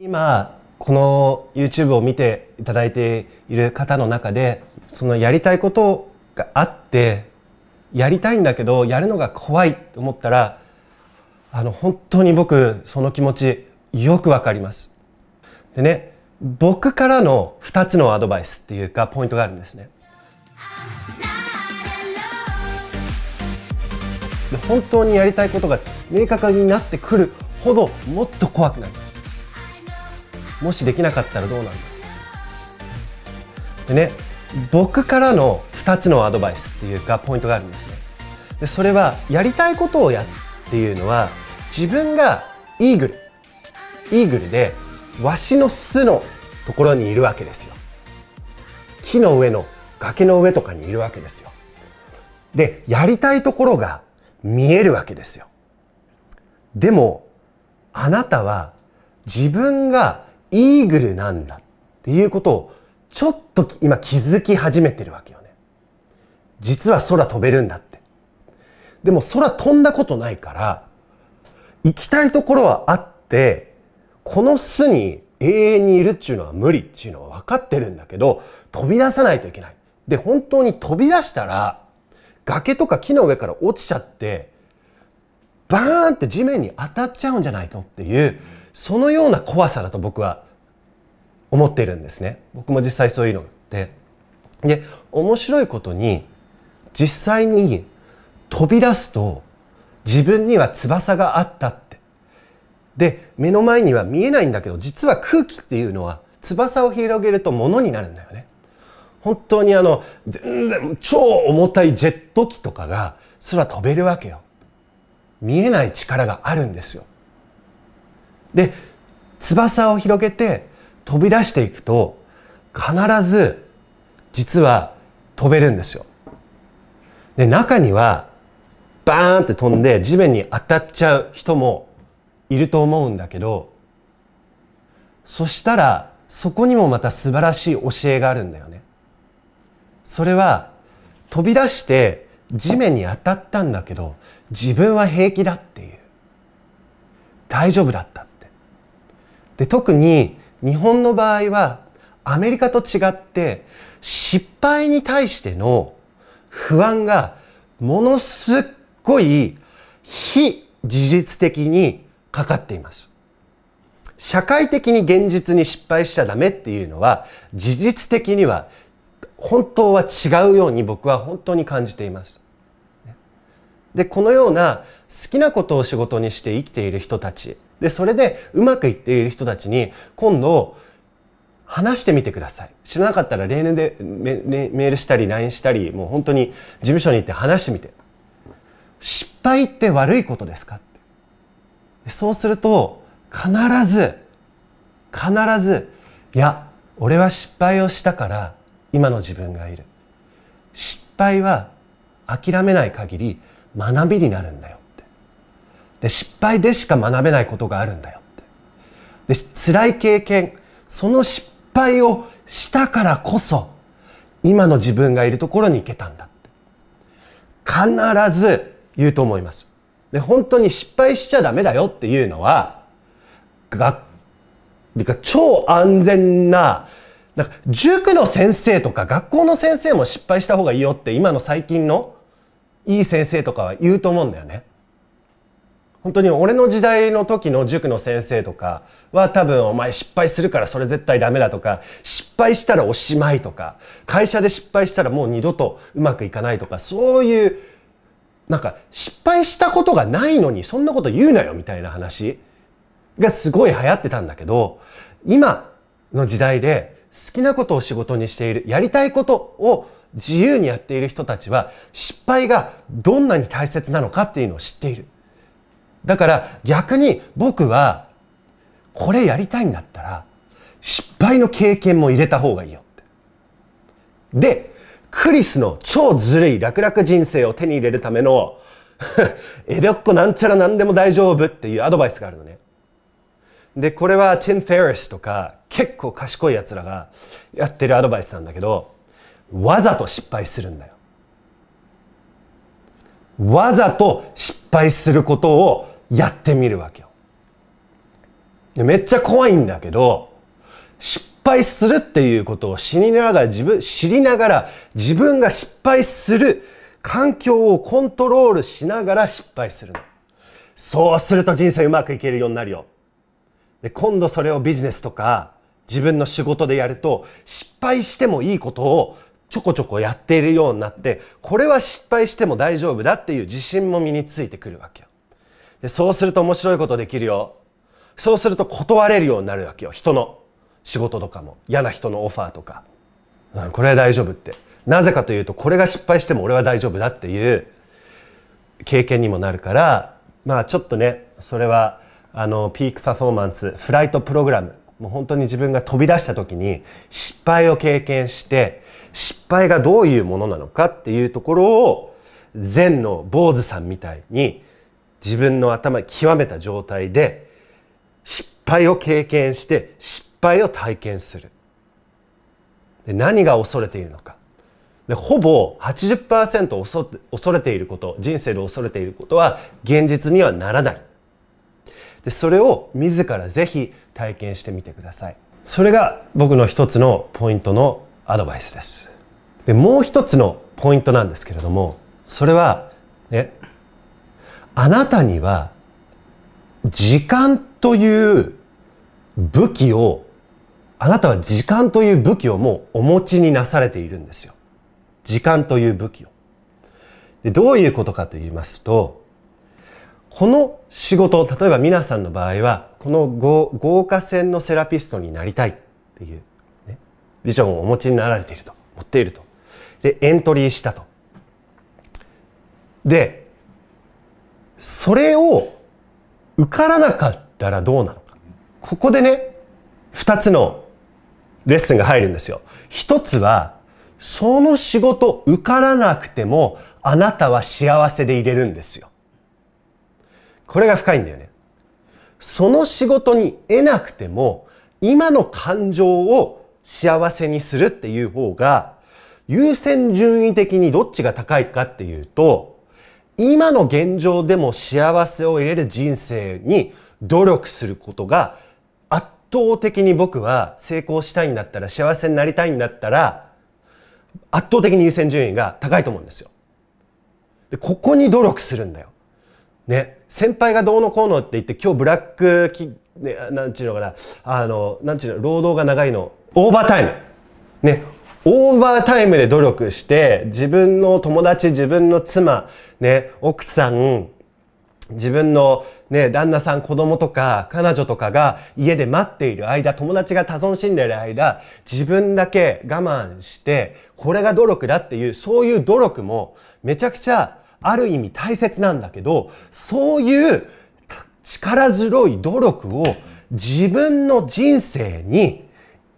今この YouTube を見ていただいている方の中でそのやりたいことがあってやりたいんだけどやるのが怖いと思ったらあの本当に僕その気持ちよくわかります。でね僕からの2つのアドバイスっていうかポイントがあるんですね。本当にやりたいことが明確になってくるほどもっと怖くなります。もしできなかったらどうなんだでね僕からの2つのアドバイスっていうかポイントがあるんですねでそれはやりたいことをやっていうのは自分がイーグルイーグルでわしの巣のところにいるわけですよ木の上の崖の上とかにいるわけですよでやりたいところが見えるわけですよでもあなたは自分がイーグルなんだっていうことをちょっと今気づき始めてるわけよね。実は空飛べるんだって。でも空飛んだことないから行きたいところはあってこの巣に永遠にいるっちゅうのは無理っちゅうのは分かってるんだけど飛び出さないといけない。で本当に飛び出したら崖とか木の上から落ちちゃってバーンって地面に当たっちゃうんじゃないとっていうそのような怖さだと僕は思っているんですね僕も実際そういうのってで面白いことに実際に飛び出すと自分には翼があったってで目の前には見えないんだけど実は空気っていうのは翼を広げるとものになるんだよね本当にあの超重たいジェット機とかが空飛べるわけよ見えない力があるんですよで翼を広げて飛び出していくと必ず実は飛べるんですよ。で中にはバーンって飛んで地面に当たっちゃう人もいると思うんだけどそしたらそこにもまた素晴らしい教えがあるんだよね。それは飛び出して地面に当たったんだけど自分は平気だっていう大丈夫だったって。で特に日本の場合はアメリカと違って失敗に対しての不安がものすっごい非事実的にかかっています。社会的に現実に失敗しちゃダメっていうのは事実的には本当は違うように僕は本当に感じています。で、このような好きなことを仕事にして生きている人たちで、それでうまくいっている人たちに今度話してみてください。知らなかったら例年でメールしたり LINE したり、もう本当に事務所に行って話してみて。失敗って悪いことですかって。そうすると必ず、必ず、いや、俺は失敗をしたから今の自分がいる。失敗は諦めない限り学びになるんだよ。で失敗でしか学べないことがあるんだよってで辛い経験その失敗をしたからこそ今の自分がいるところに行けたんだって必ず言うと思いますで本当に失敗しちゃダメだよっていうのはがてか超安全ななんか塾の先生とか学校の先生も失敗した方がいいよって今の最近のいい先生とかは言うと思うんだよね。本当に俺の時代の時の塾の先生とかは多分お前失敗するからそれ絶対ダメだとか失敗したらおしまいとか会社で失敗したらもう二度とうまくいかないとかそういうなんか失敗したことがないのにそんなこと言うなよみたいな話がすごい流行ってたんだけど今の時代で好きなことを仕事にしているやりたいことを自由にやっている人たちは失敗がどんなに大切なのかっていうのを知っている。だから逆に僕はこれやりたいんだったら失敗の経験も入れた方がいいよってでクリスの超ずるい楽々人生を手に入れるための江戸っ子なんちゃら何でも大丈夫っていうアドバイスがあるのねでこれはティン・フェリスとか結構賢い奴らがやってるアドバイスなんだけどわざと失敗するんだよわざと失敗することをやってみるわけよ。めっちゃ怖いんだけど失敗するっていうことを知りながら自分知りながら自分が失敗する環境をコントロールしながら失敗するの。そうすると人生うまくいけるようになるよ。で今度それをビジネスとか自分の仕事でやると失敗してもいいことをちょこちょこやっているようになってこれは失敗しても大丈夫だっていう自信も身についてくるわけよでそうすると面白いことできるよそうすると断れるようになるわけよ人の仕事とかも嫌な人のオファーとか、うん、これは大丈夫ってなぜかというとこれが失敗しても俺は大丈夫だっていう経験にもなるからまあちょっとねそれはあのピークパフォーマンスフライトプログラムもう本当に自分が飛び出した時に失敗を経験して失敗がどういうものなのかっていうところを禅の坊主さんみたいに自分の頭極めた状態で失敗を経験して失敗を体験するで何が恐れているのかでほぼ80%恐恐れていること人生で恐れていることは現実にはならないでそれを自らぜひ体験してみてくださいそれが僕の一つのポイントのアドバイスです。で、もう一つのポイントなんですけれども、それは、ね、あなたには時間という武器をあなたは時間という武器をもうお持ちになされているんですよ。時間という武器を。でどういうことかと言いますと、この仕事、例えば皆さんの場合は、この豪華線のセラピストになりたいっていうビジョンをお持ちになられていると持っているとでエントリーしたとでそれを受からなかったらどうなのかここでね2つのレッスンが入るんですよ1つはその仕事受からなくてもあなたは幸せでいれるんですよこれが深いんだよねその仕事に得なくても今の感情を幸せにするっていう方が優先順位的にどっちが高いかっていうと今の現状でも幸せを入れる人生に努力することが圧倒的に僕は成功したいんだったら幸せになりたいんだったら圧倒的に優先順位が高いと思うんですよ。でここに努力するんだよ。ね、先輩がどうのこうのって言って今日ブラックね、なんちゅうのかな、あの、なんちゅうの、労働が長いの、オーバータイム。ね、オーバータイムで努力して、自分の友達、自分の妻、ね、奥さん、自分のね、旦那さん、子供とか、彼女とかが家で待っている間、友達が多存死んでいる間、自分だけ我慢して、これが努力だっていう、そういう努力もめちゃくちゃある意味大切なんだけど、そういう力強い努力を自分の人生に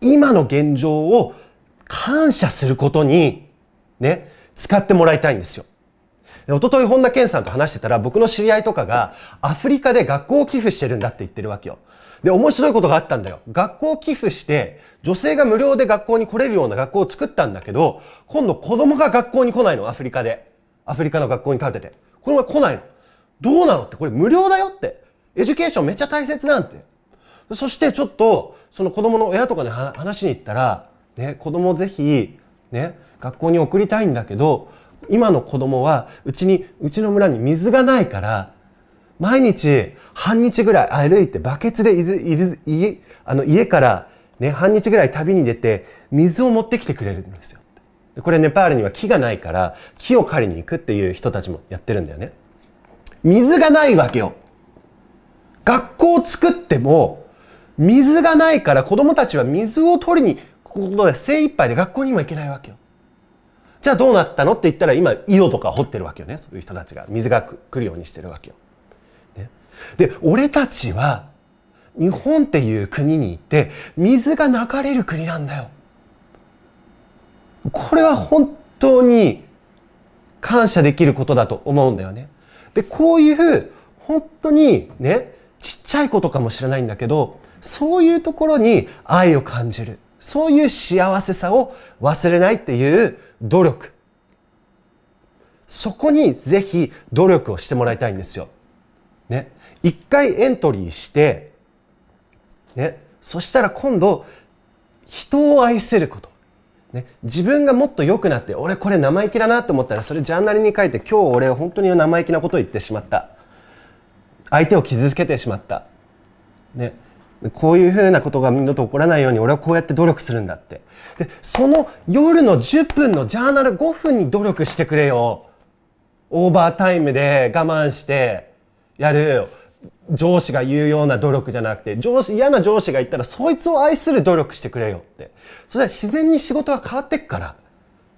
今の現状を感謝することにね、使ってもらいたいんですよ。で一昨日本田健さんと話してたら僕の知り合いとかがアフリカで学校を寄付してるんだって言ってるわけよ。で、面白いことがあったんだよ。学校寄付して女性が無料で学校に来れるような学校を作ったんだけど、今度子供が学校に来ないの、アフリカで。アフリカの学校に立てて。この前来ないの。どうなのって、これ無料だよって。エデュケーションめっちゃ大切なんて。そしてちょっと、その子供の親とかに話しに行ったら、ね、子供ぜひ、ね、学校に送りたいんだけど、今の子供は、うちに、うちの村に水がないから、毎日、半日ぐらい歩いて、バケツで家、あの、家から、ね、半日ぐらい旅に出て、水を持ってきてくれるんですよ。これネパールには木がないから、木を借りに行くっていう人たちもやってるんだよね。水がないわけよ。学校を作っても水がないから子供たちは水を取りにことで精一杯で学校にも行けないわけよ。じゃあどうなったのって言ったら今井戸とか掘ってるわけよねそういう人たちが水が来るようにしてるわけよ。ね、で俺たちは日本っていう国にいて水が流れる国なんだよ。これは本当に感謝できることだと思うんだよね。でこういう本当にねちっちゃいことかもしれないんだけどそういうところに愛を感じるそういう幸せさを忘れないっていう努力そこにぜひ努力をしてもらいたいんですよ。ね。一回エントリーして、ね。そしたら今度、人を愛せること。ね。自分がもっと良くなって、俺これ生意気だなと思ったら、それジャーナルに書いて、今日俺本当に生意気なことを言ってしまった。相手を傷つけてしまった、ね、こういうふうなことが二度と起こらないように俺はこうやって努力するんだってでその夜の10分のジャーナル5分に努力してくれよオーバータイムで我慢してやる上司が言うような努力じゃなくて上司嫌な上司が言ったらそいつを愛する努力してくれよってそれは自然に仕事が変わってくから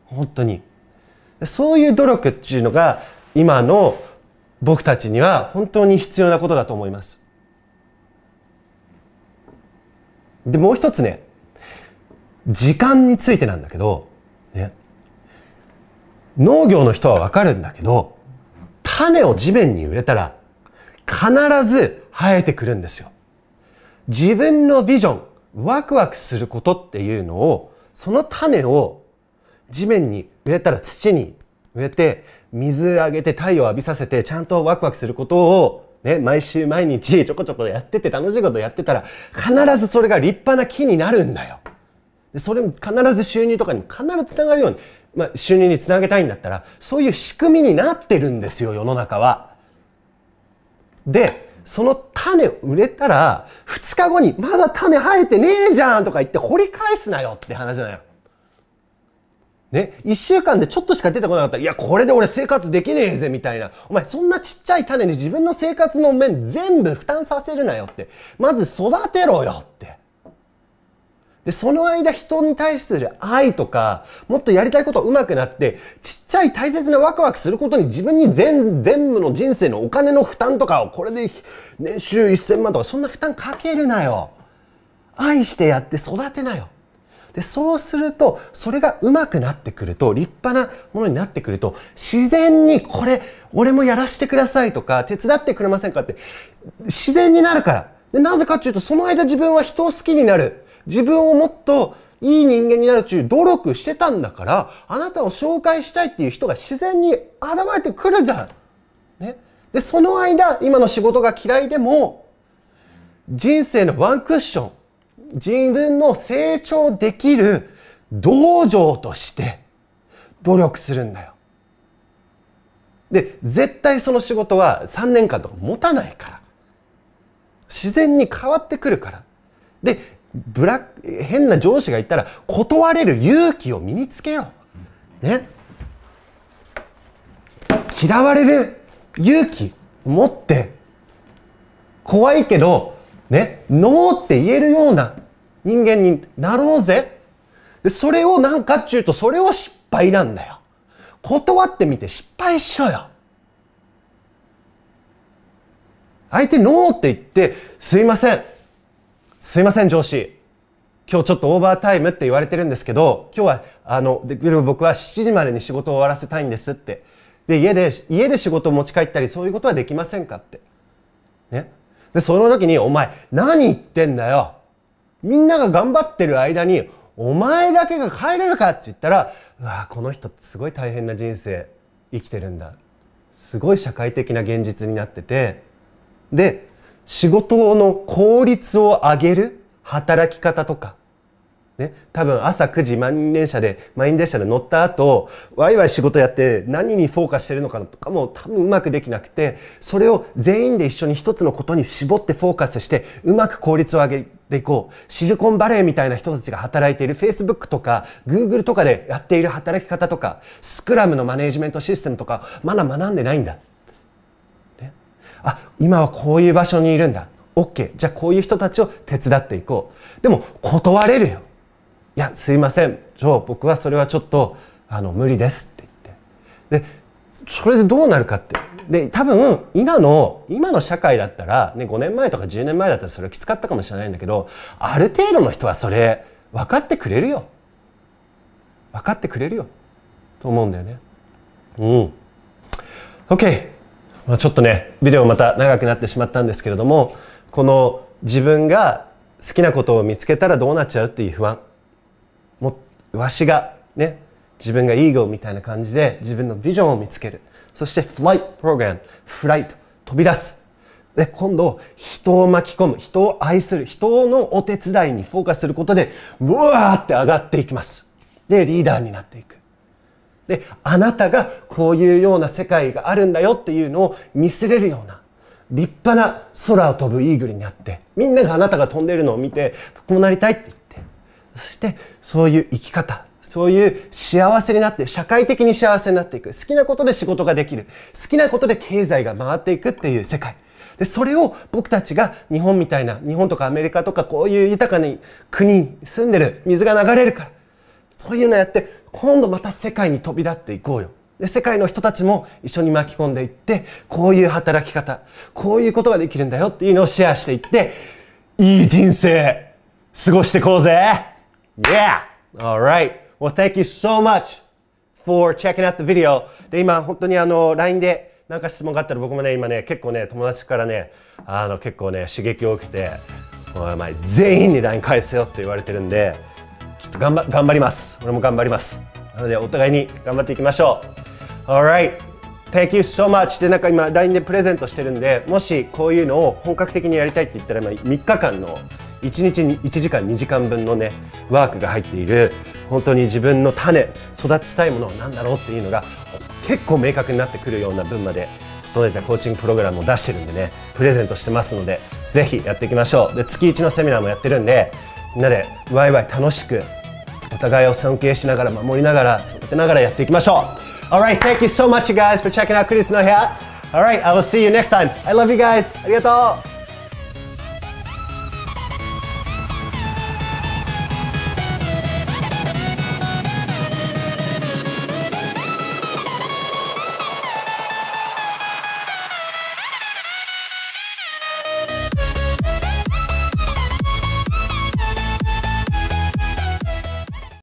本当にそういう努力っていうのが今の僕たちには本当に必要なことだと思います。で、もう一つね、時間についてなんだけど、ね、農業の人はわかるんだけど、種を地面に植えたら必ず生えてくるんですよ。自分のビジョン、ワクワクすることっていうのを、その種を地面に植えたら土に植えて水あげて太陽浴びさせてちゃんとワクワクすることをね、毎週毎日ちょこちょこやってて楽しいことやってたら必ずそれが立派な木になるんだよ。でそれも必ず収入とかにも必ずつながるように、まあ、収入につなげたいんだったらそういう仕組みになってるんですよ世の中は。でその種売れたら2日後に「まだ種生えてねえじゃん」とか言って掘り返すなよって話なのよ。ね、一週間でちょっとしか出てこなかったら、いや、これで俺生活できねえぜ、みたいな。お前、そんなちっちゃい種に自分の生活の面全部負担させるなよって。まず育てろよって。で、その間人に対する愛とか、もっとやりたいことうまくなって、ちっちゃい大切なワクワクすることに自分に全、全部の人生のお金の負担とかを、これで年収1000万とか、そんな負担かけるなよ。愛してやって育てなよ。でそうするとそれがうまくなってくると立派なものになってくると自然にこれ俺もやらしてくださいとか手伝ってくれませんかって自然になるからでなぜかっていうとその間自分は人を好きになる自分をもっといい人間になるていう努力してたんだからあなたを紹介したいっていう人が自然に現れてくるじゃん。ね、でその間今の仕事が嫌いでも人生のワンクッション自分の成長できる道場として努力するんだよ。で、絶対その仕事は3年間とか持たないから。自然に変わってくるから。で、ブラ変な上司がいたら断れる勇気を身につけよう。ね。嫌われる勇気持って怖いけどねノーって言えるような人間になろうぜでそれをなんかっちゅうとそれを失敗なんだよ断ってみて失敗しろよ相手ノーって言ってすいませんすいません上司今日ちょっとオーバータイムって言われてるんですけど今日はあのできれば僕は7時までに仕事を終わらせたいんですってで家で家で仕事を持ち帰ったりそういうことはできませんかってねでその時に「お前何言ってんだよみんなが頑張ってる間にお前だけが帰れるかって言ったらうわこの人すごい大変な人生生きてるんだすごい社会的な現実になっててで仕事の効率を上げる働き方とかね、多分朝9時満員電車で満員電車で乗った後ワイワイ仕事やって何にフォーカスしてるのかとかも多分うまくできなくてそれを全員で一緒に一つのことに絞ってフォーカスしてうまく効率を上げていこうシリコンバレーみたいな人たちが働いている Facebook とか Google とかでやっている働き方とかスクラムのマネジメントシステムとかまだ学んでないんだ、ね、あ今はこういう場所にいるんだ OK じゃあこういう人たちを手伝っていこうでも断れるよ「いやすいませんそう僕はそれはちょっとあの無理です」って言ってでそれでどうなるかってで多分今の今の社会だったら、ね、5年前とか10年前だったらそれはきつかったかもしれないんだけどある程度の人はそれ分かってくれるよ分かってくれるよと思うんだよねうん OK まあ、ちょっとねビデオまた長くなってしまったんですけれどもこの自分が好きなことを見つけたらどうなっちゃうっていう不安わしがね自分がイーゴみたいな感じで自分のビジョンを見つけるそしてフライトプログラムフライト飛び出すで今度人を巻き込む人を愛する人のお手伝いにフォーカスすることでうわーって上がっていきますでリーダーになっていくであなたがこういうような世界があるんだよっていうのを見せれるような立派な空を飛ぶイーグルになってみんながあなたが飛んでるのを見てこうなりたいって言ってそしてそういう生き方そういう幸せになって社会的に幸せになっていく好きなことで仕事ができる好きなことで経済が回っていくっていう世界でそれを僕たちが日本みたいな日本とかアメリカとかこういう豊かな国に住んでる水が流れるからそういうのやって今度また世界に飛び立っていこうよで世界の人たちも一緒に巻き込んでいってこういう働き方こういうことができるんだよっていうのをシェアしていっていい人生過ごしていこうぜ Yeah! Alright! Well, thank you so much for checking out the video. で、今、本当にあの、LINE でなんか質問があったら僕もね、今ね、結構ね、友達からね、あの、結構ね、刺激を受けて、お前、全員に LINE 返せよって言われてるんで、ちょっと頑張頑張ります。俺も頑張ります。なので、お互いに頑張っていきましょう。Alright! Thank you so much でなんか今 LINE でプレゼントしてるんでもしこういうのを本格的にやりたいって言ったら今3日間の1日に1時間2時間分のねワークが入っている本当に自分の種育ちたいものは何だろうっていうのが結構明確になってくるような分まで整えたコーチングプログラムを出してるんでねプレゼントしてますのでぜひやっていきましょうで月1のセミナーもやってるんでみんなでワイワイ楽しくお互いを尊敬しながら守りながら育てながらやっていきましょう Alright, thank you so much guys for checking out Chris の部屋 Alright, I will see you next time. I love you guys. ありがとう